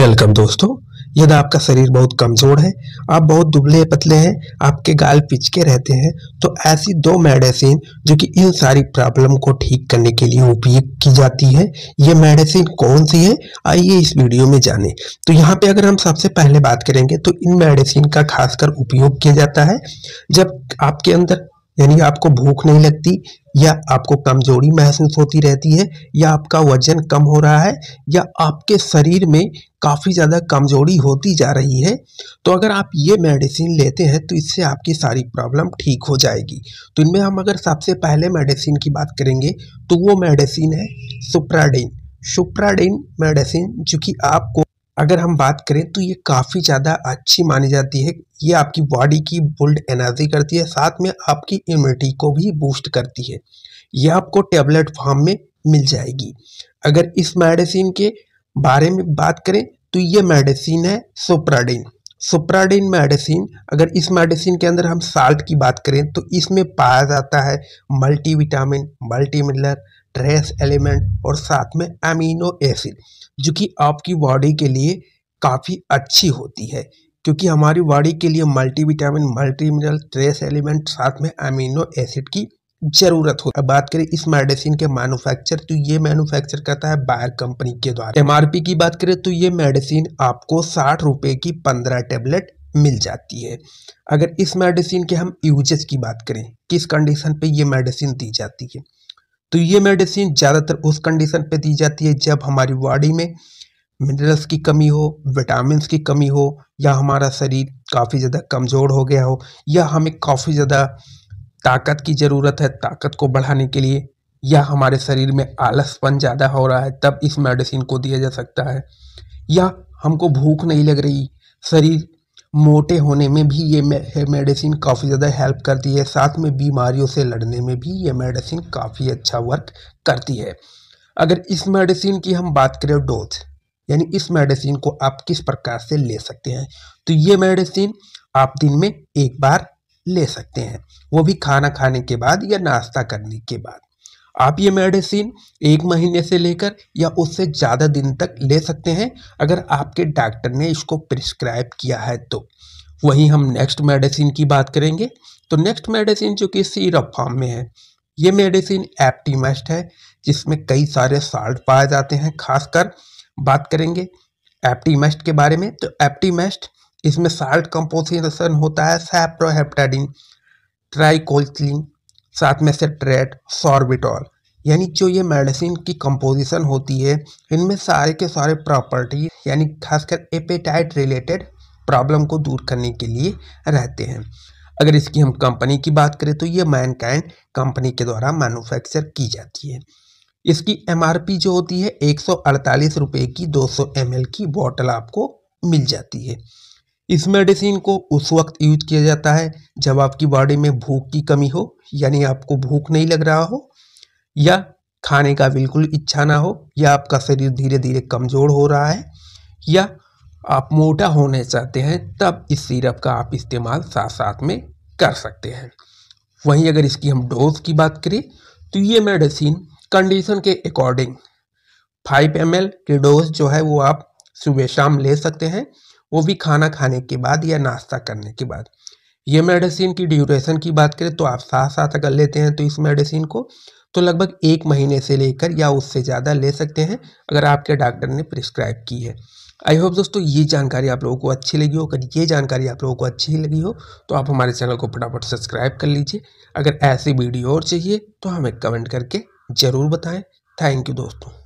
welcome दोस्तों यदि आपका शरीर बहुत कमज़ोर है आप बहुत दुबले पतले हैं आपके गाल पिचके रहते हैं तो ऐसी दो मेडिसिन जो कि इन सारी प्रॉब्लम को ठीक करने के लिए उपयोग की जाती है ये मेडिसिन कौन सी है आइए इस वीडियो में जानें तो यहाँ पे अगर हम सबसे पहले बात करेंगे तो इन मेडिसिन का खासकर उपयोग किया जाता है जब आपके अंदर यानी आपको भूख नहीं लगती या आपको कमजोरी महसूस होती रहती है या आपका वजन कम हो रहा है या आपके शरीर में काफ़ी ज़्यादा कमजोरी होती जा रही है तो अगर आप ये मेडिसिन लेते हैं तो इससे आपकी सारी प्रॉब्लम ठीक हो जाएगी तो इनमें हम अगर सबसे पहले मेडिसिन की बात करेंगे तो वो मेडिसिन है सुप्राडिन सुप्राडिन मेडिसिन जो कि आपको अगर हम बात करें तो ये काफ़ी ज़्यादा अच्छी मानी जाती है ये आपकी बॉडी की बुल्ड एनर्जी करती है साथ में आपकी इम्यूनिटी को भी बूस्ट करती है यह आपको टेबलेट फॉर्म में मिल जाएगी अगर इस मेडिसिन के बारे में बात करें तो ये मेडिसिन है सोप्राडिन सुप्राडिन मेडिसिन अगर इस मेडिसिन के अंदर हम साल्ट की बात करें तो इसमें पाया जाता है multi vitamin multi mineral trace element और साथ में अमीनो एसिड जो कि आपकी बॉडी के लिए काफ़ी अच्छी होती है क्योंकि हमारी बॉडी के लिए multi vitamin multi mineral trace element साथ में अमीनो एसिड की जरूरत हो अब बात करें इस मेडिसिन के मैन्युफैक्चर तो ये मैन्युफैक्चर करता है बायर कंपनी के द्वारा एमआरपी की बात करें तो ये मेडिसिन आपको साठ रुपये की पंद्रह टेबलेट मिल जाती है अगर इस मेडिसिन के हम यूजेस की बात करें किस कंडीशन पे ये मेडिसिन दी जाती है तो ये मेडिसिन ज़्यादातर उस कंडीशन पे दी जाती है जब हमारी बॉडी में मिनरल्स की कमी हो विटामिन की कमी हो या हमारा शरीर काफ़ी ज़्यादा कमज़ोर हो गया हो या हमें काफ़ी ज़्यादा ताकत की ज़रूरत है ताकत को बढ़ाने के लिए या हमारे शरीर में आलसपन ज़्यादा हो रहा है तब इस मेडिसिन को दिया जा सकता है या हमको भूख नहीं लग रही शरीर मोटे होने में भी ये मेडिसिन काफ़ी ज़्यादा हेल्प करती है साथ में बीमारियों से लड़ने में भी ये मेडिसिन काफ़ी अच्छा वर्क करती है अगर इस मेडिसिन की हम बात करें डोज यानी इस मेडिसिन को आप किस प्रकार से ले सकते हैं तो ये मेडिसिन आप दिन में एक बार ले सकते हैं वो भी खाना खाने के बाद या नाश्ता करने के बाद आप ये मेडिसिन एक महीने से लेकर या उससे ज़्यादा दिन तक ले सकते हैं अगर आपके डॉक्टर ने इसको प्रिस्क्राइब किया है तो वहीं हम नेक्स्ट मेडिसिन की बात करेंगे तो नेक्स्ट मेडिसिन जो कि सीरप फॉर्म में है ये मेडिसिन एप्टीमेस्ट है जिसमें कई सारे साल्ट पाए जाते हैं खासकर बात करेंगे एप्टीमेस्ट के बारे में तो एप्टीमेस्ट इसमें साल्ट कंपोजिशन होता है सैप्रोहेप्टाडिन ट्राइकोल्थिन साथ में सेट्रेट सॉर्बिटॉल यानी जो ये मेडिसिन की कंपोजिशन होती है इनमें सारे के सारे प्रॉपर्टी यानी खासकर एपेटाइट रिलेटेड प्रॉब्लम को दूर करने के लिए रहते हैं अगर इसकी हम कंपनी की बात करें तो ये मैनकाइंड कंपनी के द्वारा मैनुफैक्चर की जाती है इसकी एम जो होती है एक सौ की दो सौ की बॉटल आपको मिल जाती है इस मेडिसिन को उस वक्त यूज किया जाता है जब आपकी बॉडी में भूख की कमी हो यानी आपको भूख नहीं लग रहा हो या खाने का बिल्कुल इच्छा ना हो या आपका शरीर धीरे धीरे कमज़ोर हो रहा है या आप मोटा होने चाहते हैं तब इस सिरप का आप इस्तेमाल साथ साथ में कर सकते हैं वहीं अगर इसकी हम डोज की बात करें तो ये मेडिसिन कंडीशन के अकॉर्डिंग फाइव एम की डोज जो है वो आप सुबह शाम ले सकते हैं वो भी खाना खाने के बाद या नाश्ता करने के बाद ये मेडिसिन की ड्यूरेशन की बात करें तो आप साथ साथ अगर लेते हैं तो इस मेडिसिन को तो लगभग एक महीने से लेकर या उससे ज़्यादा ले सकते हैं अगर आपके डॉक्टर ने प्रिस्क्राइब की है आई होप दोस्तों ये जानकारी आप लोगों को अच्छी लगी हो अगर ये जानकारी आप लोगों को अच्छी लगी हो तो आप हमारे चैनल को फटाफट सब्सक्राइब कर लीजिए अगर ऐसी वीडियो और चाहिए तो हमें कमेंट करके ज़रूर बताएँ थैंक यू दोस्तों